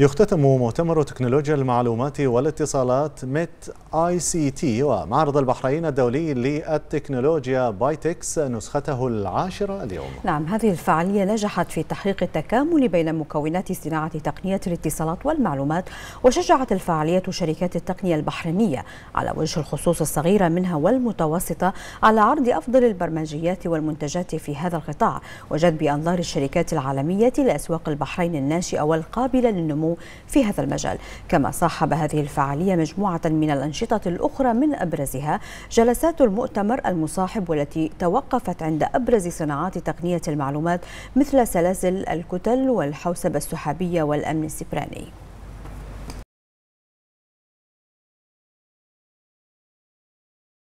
يختتم مؤتمر تكنولوجيا المعلومات والاتصالات ميت اي سي تي ومعرض البحرين الدولي للتكنولوجيا بايتكس نسخته العاشره اليوم. نعم هذه الفعاليه نجحت في تحقيق التكامل بين مكونات صناعه تقنيه الاتصالات والمعلومات وشجعت الفعاليه شركات التقنيه البحرينيه على وجه الخصوص الصغيره منها والمتوسطه على عرض افضل البرمجيات والمنتجات في هذا القطاع وجذب انظار الشركات العالميه لاسواق البحرين الناشئه والقابله للنمو في هذا المجال كما صاحب هذه الفعالية مجموعة من الأنشطة الأخرى من أبرزها جلسات المؤتمر المصاحب والتي توقفت عند أبرز صناعات تقنية المعلومات مثل سلاسل الكتل والحوسبة السحابية والأمن السبراني